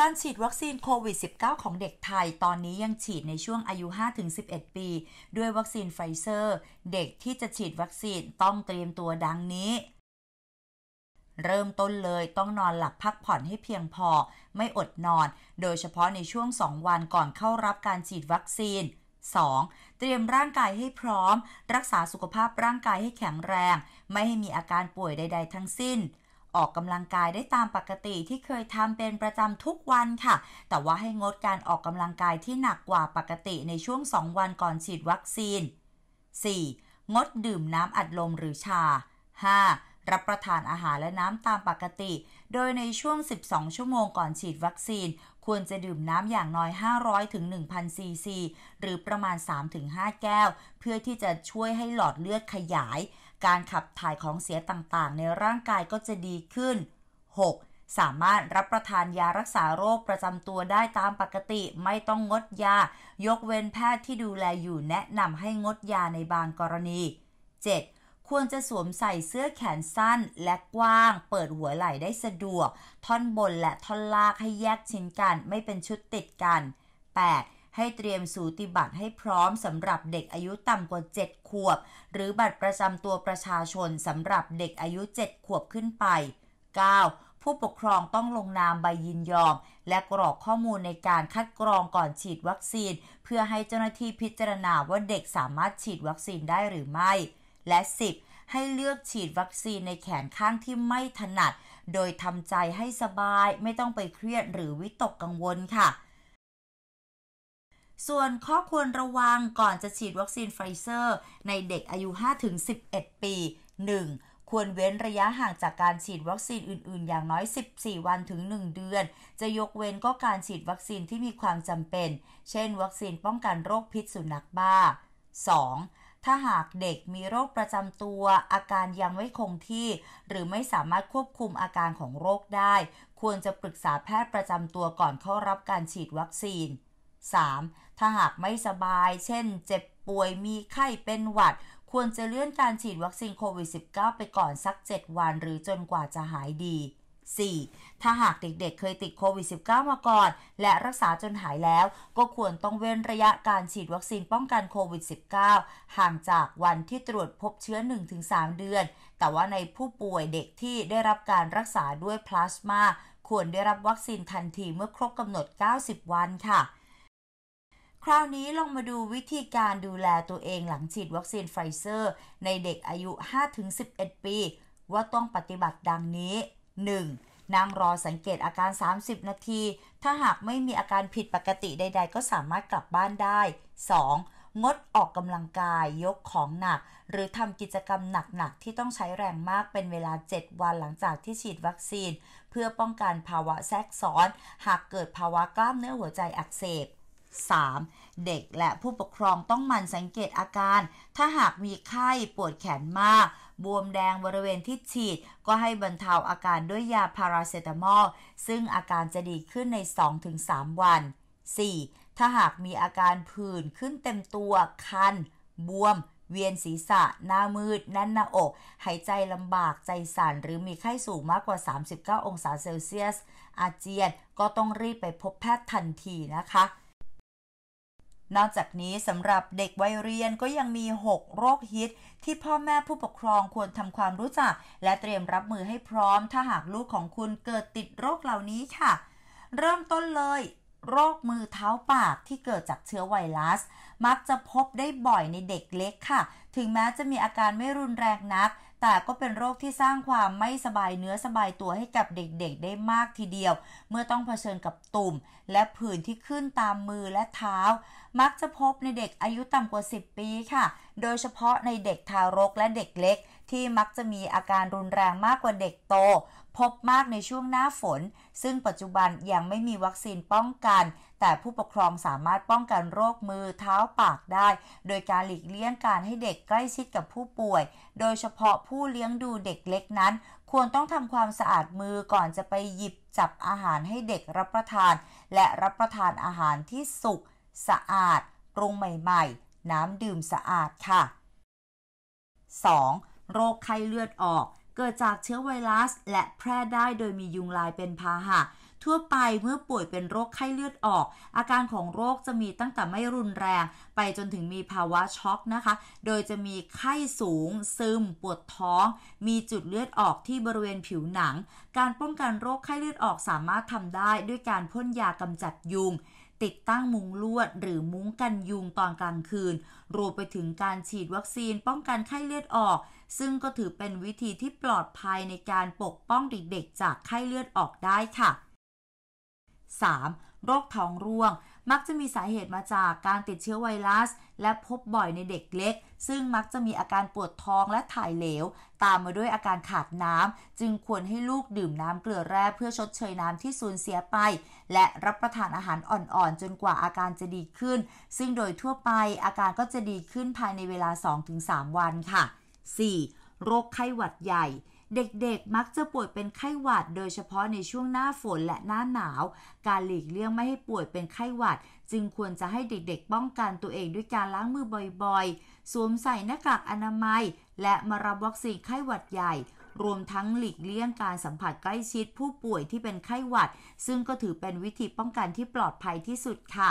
การฉีดวัคซีนโควิด -19 ของเด็กไทยตอนนี้ยังฉีดในช่วงอายุ 5-11 ปี ด้วยวัคซีนไฟเซอร์ เด็กที่จะฉีดวัคซีนต้องเตรียมตัวดังนี้ เริ่มต้นเลยต้องนอนหลับพักผ่อนให้เพียงพอไม่อดนอน โดยเฉพาะในช่วง 2 วันก่อนเข้ารับการฉีดวัคซีน 2. เตรียมร่างกายให้พร้อม รักษาสุขภาพร่างกายให้แข็งแรง ไม่ให้มีอาการป่วยใด ๆ ทั้งสิ้นออกกำลังกายได้ตามปกติที่เคยทำเป็นประจำทุกวันค่ะ แต่ว่าให้งดการออกกำลังกายที่หนักกว่าปกติในช่วง 2 วันก่อนฉีดวัคซีน 4. งดดื่มน้ำอัดลมหรือชา 5. รับประทานอาหารและน้ำตามปกติ โดยในช่วง 12 ชั่วโมงก่อนฉีดวัคซีน ควรจะดื่มน้ำอย่างน้อย 500 1,000ซีซีหรือประมาณ 3-5 แก้ว เพื่อที่จะช่วยให้หลอดเลือดขยาย การขับถ่ายของเสียต่างๆ ในร่างกายก็จะดีขึ้น 6. สามารถรับประทานยารักษาโรคประจำตัวได้ตามปกติ ไม่ต้องงดยา ยกเว้นแพทย์ที่ดูแลอยู่แนะนำให้งดยาในบางกรณี 7. ควรจะสวมใส่เสื้อแขนสั้นและกว้างเปิดหัวไหล่ได้สะดวก ท่อนบนและท่อนล่างให้แยกชิ้นกันไม่เป็นชุดติดกัน 8. ให้เตรียมสูติบัตรให้พร้อมสำหรับเด็กอายุต่ำกว่า 7 ขวบ หรือบัตรประจำตัวประชาชนสำหรับเด็กอายุ 7 ขวบขึ้นไป 9. ผู้ปกครองต้องลงนามใบยินยอมและกรอกข้อมูลในการคัดกรองก่อนฉีดวัคซีน เพื่อให้เจ้าหน้าที่พิจารณาว่าเด็กสามารถฉีดวัคซีนได้หรือไม่และ10ให้เลือกฉีดวัคซีนในแขนข้างที่ไม่ถนัดโดยทำใจให้สบายไม่ต้องไปเครียดหรือวิตกกังวลค่ะ ส่วนข้อควรระวังก่อนจะฉีดวัคซีนไฟเซอร์ ในเด็กอายุ 5-11 ปี 1. ควรเว้นระยะห่างจากการฉีดวัคซีนอื่นๆ อย่างน้อย 14 วันถึง 1 เดือน จะยกเว้นก็การฉีดวัคซีนที่มีความจำเป็น เช่นวัคซีนป้องกันโรคพิษสุนัขบ้า 2. ถ้าหากเด็กมีโรคประจำตัว อาการยังไม่คงที่ หรือไม่สามารถควบคุมอาการของโรคได้ ควรจะปรึกษาแพทย์ประจำตัวก่อนเข้ารับการฉีดวัคซีน 3. ถ้าหากไม่สบาย เช่นเจ็บป่วยมีไข้เป็นหวัดควรจะเลื่อนการฉีดวัคซีนโควิด -19 ไปก่อนสัก 7 วันหรือจนกว่าจะหายดี 4. ถ้าหากเด็กๆเคยติดโควิด -19 มาก่อน และรักษาจนหายแล้ว ก็ควรต้องเว้นระยะการฉีดวัคซีนป้องกันโควิด -19 ห่างจากวันที่ตรวจพบเชื้อ 1-3 เดือน แต่ว่าในผู้ป่วยเด็กที่ได้รับการรักษาด้วยพลาสมาควรได้รับวัคซีนทันทีเมื่อครบกำหนด 90 วันค่ะ คราวนี้ลองมาดูวิธีการดูแลตัวเองหลังฉีดวัคซีนไฟเซอร์ ในเด็กอายุ 5-11 ปี ว่าต้องปฏิบัติดังนี้ 1. นั่งรอสังเกตอาการ 30 นาที ถ้าหากไม่มีอาการผิดปกติใดๆ ก็สามารถกลับบ้านได้ 2. งดออกกำลังกายยกของหนัก หรือทำกิจกรรมหนัก ๆ ที่ต้องใช้แรงมากเป็นเวลา 7 วันหลังจากที่ฉีดวัคซีน เพื่อป้องกันภาวะแทรกซ้อน หากเกิดภาวะกล้ามเนื้อหัวใจอักเสบ 3. เด็กและผู้ปกครองต้องมันสังเกตอาการ ถ้าหากมีไข้ปวดแขนมากบวมแดงบริเวณที่ฉีดก็ให้บรรเทาอาการด้วยยาพาราเซตามอล ซึ่งอาการจะดีขึ้นใน 2-3 วัน 4. ถ้าหากมีอาการผื่นขึ้นเต็มตัว คัน บวม เวียนศีรษะหน้ามืด แน่นหน้าอก หายใจลำบากใจสั่น หรือมีไข้สูงมากกว่า 39 องศาเซลเซียส อาเจียนก็ต้องรีบไปพบแพทย์ทันทีนะคะนอกจากนี้สำหรับเด็กวัยเรียนก็ยังมี 6 โรคฮิตที่พ่อแม่ผู้ปกครองควรทำความรู้จัก และเตรียมรับมือให้พร้อมถ้าหากลูกของคุณเกิดติดโรคเหล่านี้ค่ะ เริ่มต้นเลยโรคมือเท้าปากที่เกิดจากเชื้อไวรัส มักจะพบได้บ่อยในเด็กเล็กค่ะ ถึงแม้จะมีอาการไม่รุนแรงนักแต่ก็เป็นโรคที่สร้างความไม่สบายเนื้อสบายตัวให้กับเด็กๆ ได้มากทีเดียว เมื่อต้องเผชิญกับตุ่ม และผื่นที่ขึ้นตามมือและเท้า มักจะพบในเด็กอายุต่ำกว่า 10 ปีค่ะโดยเฉพาะในเด็กทารกและเด็กเล็ก ที่มักจะมีอาการรุนแรงมากกว่าเด็กโต พบมากในช่วงหน้าฝน ซึ่งปัจจุบันยังไม่มีวัคซีนป้องกัน แต่ผู้ปกครองสามารถป้องกันโรคมือเท้าปากได้ โดยการหลีกเลี่ยงการให้เด็กใกล้ชิดกับผู้ป่วย โดยเฉพาะผู้เลี้ยงดูเด็กเล็กนั้น ควรต้องทำความสะอาดมือก่อนจะไปหยิบจับอาหารให้เด็กรับประทาน และรับประทานอาหารที่สุกสะอาดปรุงใหม่ ๆน้ำดื่มสะอาดค่ะ 2. โรคไข้เลือดออก เกิดจากเชื้อไวรัสและแพร่ได้โดยมียุงลายเป็นพาหะ ทั่วไปเมื่อป่วยเป็นโรคไข้เลือดออก อาการของโรคจะมีตั้งแต่ไม่รุนแรง ไปจนถึงมีภาวะช็อกนะคะ โดยจะมีไข้สูง ซึม ปวดท้อง มีจุดเลือดออกที่บริเวณผิวหนัง การป้องกันโรคไข้เลือดออกสามารถทำได้ด้วยการพ่นยากำจัดยุงติดตั้งมุงลวดหรือมุ้งกันยุงตอนกลางคืน รวมไปถึงการฉีดวัคซีนป้องกันไข้เลือดออก ซึ่งก็ถือเป็นวิธีที่ปลอดภัยในการปกป้องเด็กๆ จากไข้เลือดออกได้ค่ะ 3. โรคท้องร่วง มักจะมีสาเหตุมาจากการติดเชื้อไวรัสและพบบ่อยในเด็กเล็ก ซึ่งมักจะมีอาการปวดท้องและถ่ายเหลว ตามมาด้วยอาการขาดน้ำ จึงควรให้ลูกดื่มน้ำเกลือแร่เพื่อชดเชยน้ำที่สูญเสียไป และรับประทานอาหารอ่อนๆจนกว่าอาการจะดีขึ้น ซึ่งโดยทั่วไปอาการก็จะดีขึ้นภายในเวลา 2-3 วันค่ะ 4. โรคไข้หวัดใหญ่เด็กๆ มักจะป่วยเป็นไข้หวัด โดยเฉพาะในช่วงหน้าฝนและหน้าหนาว การหลีกเลี่ยงไม่ให้ป่วยเป็นไข้หวัด จึงควรจะให้เด็กๆ ป้องกันตัวเองด้วยการล้างมือบ่อย ๆ สวมใส่หน้ากากอนามัย และมารับวัคซีนไข้หวัดใหญ่ รวมทั้งหลีกเลี่ยงการสัมผัสใกล้ชิดผู้ป่วยที่เป็นไข้หวัด ซึ่งก็ถือเป็นวิธีป้องกันที่ปลอดภัยที่สุดค่ะ